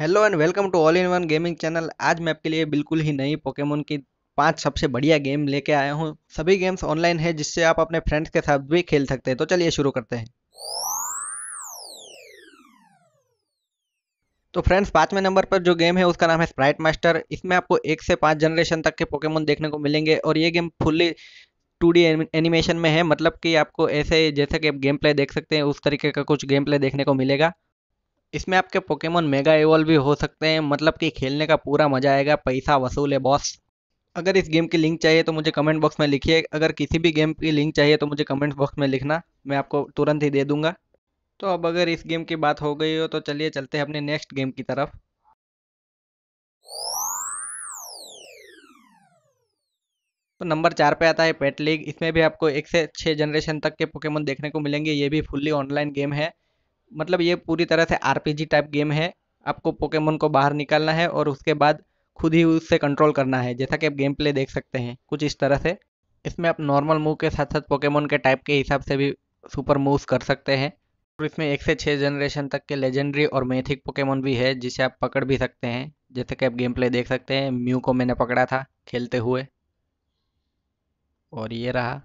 hello and welcome to all in one gaming channel आज मैं आपके लिए बिल्कुल ही नई पोकेमोन की पांच सबसे बढ़िया गेम लेके आया हूँ सभी गेम्स ऑनलाइन है जिससे आप अपने फ्रेंड्स के साथ भी खेल सकते हैं तो चलिए शुरू करते हैं तो फ्रेंड्स पांचवें नंबर पर जो गेम है उसका नाम है स्प्राइट मास्टर इसमें आपको एक से पांच जनरेशन तक के पोकेमोन देखने को मिलेंगे और ये game fully two D animation में है मतलब कि आपको ऐसे जैसे कि आप गेम प्ले देख सकते हैं उस तरीके का कुछ गेम प्ले देखने को मिलेगा इसमें आपके पोकेमोन मेगा एवॉल्व भी हो सकते हैं मतलब कि खेलने का पूरा मजा आएगा पैसा वसूल है बॉस अगर इस गेम की लिंक चाहिए तो मुझे कमेंट बॉक्स में लिखिए अगर किसी भी गेम की लिंक चाहिए तो मुझे कमेंट बॉक्स में लिखना मैं आपको तुरंत ही दे दूंगा तो अब अगर इस गेम की बात हो गई हो तो चलिए चलते हैं अपने नेक्स्ट गेम की तरफ तो नंबर चार पे आता है पेट लीग इसमें भी आपको एक से छः जनरेशन तक के पोकेमोन देखने को मिलेंगे ये भी फुल्ली ऑनलाइन गेम है मतलब ये पूरी तरह से आरपीजी टाइप गेम है आपको पोकेमोन को बाहर निकालना है और उसके बाद खुद ही उससे कंट्रोल करना है जैसा कि आप गेम प्ले देख सकते हैं कुछ इस तरह से इसमें आप नॉर्मल मूव के साथ साथ पोकेमोन के टाइप के हिसाब से भी सुपर मूव्स कर सकते हैं और इसमें एक से छः जनरेशन तक के लेजेंडरी और मैथिक पोकेमोन भी है जिसे आप पकड़ भी सकते हैं जैसे कि आप गेम प्ले देख सकते हैं म्यू को मैंने पकड़ा था खेलते हुए और ये रहा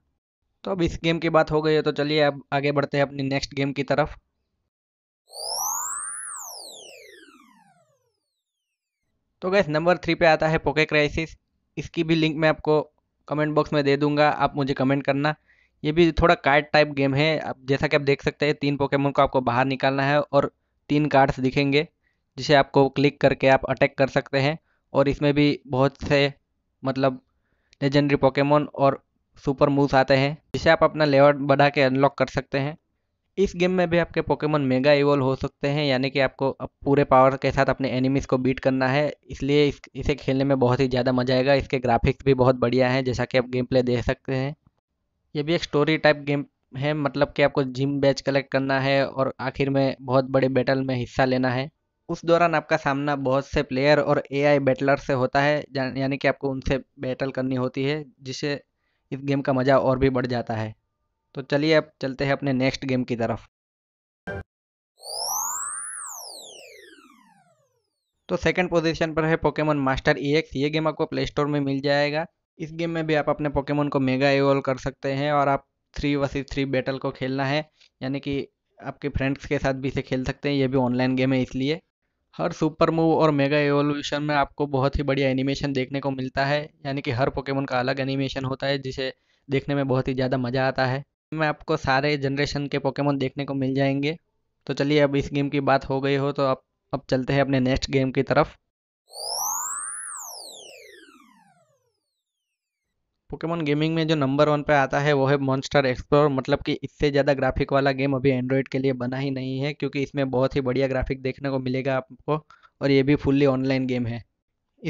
तो अब इस गेम की बात हो गई है तो चलिए अब आगे बढ़ते हैं अपनी नेक्स्ट गेम की तरफ तो गैस नंबर थ्री पे आता है पोके क्राइसिस इसकी भी लिंक मैं आपको कमेंट बॉक्स में दे दूंगा आप मुझे कमेंट करना ये भी थोड़ा कार्ड टाइप गेम है आप जैसा कि आप देख सकते हैं तीन पोकेमोन को आपको बाहर निकालना है और तीन कार्ड्स दिखेंगे जिसे आपको क्लिक करके आप अटैक कर सकते हैं और इसमें भी बहुत से मतलब लेजेंडरी पोकेमोन और सुपर मूव्स आते हैं जिसे आप अपना लेवल बढ़ा के अनलॉक कर सकते हैं इस गेम में भी आपके पोकेमोन मेगा इवोल्व हो सकते हैं यानी कि आपको पूरे पावर के साथ अपने एनिमीज़ को बीट करना है इसलिए इस, इसे खेलने में बहुत ही ज़्यादा मजा आएगा इसके ग्राफिक्स भी बहुत बढ़िया हैं जैसा कि आप गेम प्ले देख सकते हैं ये भी एक स्टोरी टाइप गेम है मतलब कि आपको जिम बैच कलेक्ट करना है और आखिर में बहुत बड़े बैटल में हिस्सा लेना है उस दौरान आपका सामना बहुत से प्लेयर और एआई बैटलर से होता है यानी कि आपको उनसे बैटल करनी होती है जिसे इस गेम का मज़ा और भी बढ़ जाता है तो चलिए अब चलते हैं अपने नेक्स्ट गेम की तरफ तो सेकंड पोजीशन पर है पोकेमोन मास्टर ई एक्स ये गेम आपको प्ले स्टोर में मिल जाएगा इस गेम में भी आप अपने पोकेमोन को मेगा एवोल्व कर सकते हैं और आप थ्री वर्सेस थ्री बैटल को खेलना है यानी कि आपके फ्रेंड्स के साथ भी इसे खेल सकते हैं ये भी ऑनलाइन गेम है इसलिए हर सुपर मूव और मेगा एवोल्यूशन में आपको बहुत ही बढ़िया एनिमेशन देखने को मिलता है यानी कि हर पोकेमोन का अलग एनिमेशन होता है जिसे देखने में बहुत ही ज़्यादा मज़ा आता है मैं आपको सारे जनरेशन के पोकेमोन देखने को मिल जाएंगे तो चलिए अब इस गेम की बात हो गई हो तो अब अब चलते हैं अपने नेक्स्ट गेम की तरफ पोकेमोन गेमिंग में जो नंबर वन पे आता है वो है मॉन्स्टर एक्सप्लोर मतलब कि इससे ज़्यादा ग्राफिक वाला गेम अभी एंड्रॉयड के लिए बना ही नहीं है क्योंकि इसमें बहुत ही बढ़िया ग्राफिक देखने को मिलेगा आपको और ये भी फुल्ली ऑनलाइन गेम है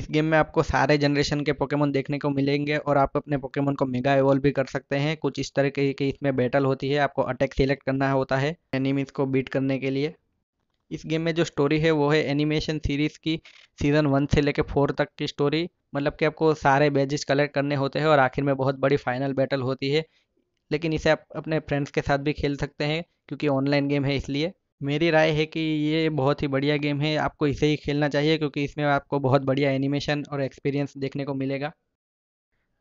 इस गेम में आपको सारे जनरेशन के पोकेमोन देखने को मिलेंगे और आप अपने पोकेमोन को मेगा इवॉल्व भी कर सकते हैं कुछ इस तरह की, की इसमें बैटल होती है आपको अटैक सिलेक्ट करना होता है एनिमीज को बीट करने के लिए इस गेम में जो स्टोरी है वो है एनिमेशन सीरीज़ की सीज़न वन से लेकर फोर तक की स्टोरी मतलब कि आपको सारे बैजेस कलेक्ट करने होते हैं और आखिर में बहुत बड़ी फाइनल बैटल होती है लेकिन इसे आप अपने फ्रेंड्स के साथ भी खेल सकते हैं क्योंकि ऑनलाइन गेम है इसलिए मेरी राय है कि ये बहुत ही बढ़िया गेम है आपको इसे ही खेलना चाहिए क्योंकि इसमें आपको बहुत बढ़िया एनिमेशन और एक्सपीरियंस देखने को मिलेगा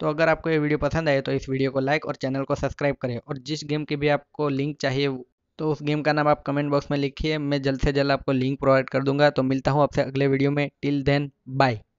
तो अगर आपको ये वीडियो पसंद आए तो इस वीडियो को लाइक और चैनल को सब्सक्राइब करें और जिस गेम की भी आपको लिंक चाहिए तो उस गेम का नाम आप कमेंट बॉक्स में लिखिए मैं जल्द से जल्द आपको लिंक प्रोवाइड कर दूंगा तो मिलता हूँ आपसे अगले वीडियो में टिल देन बाय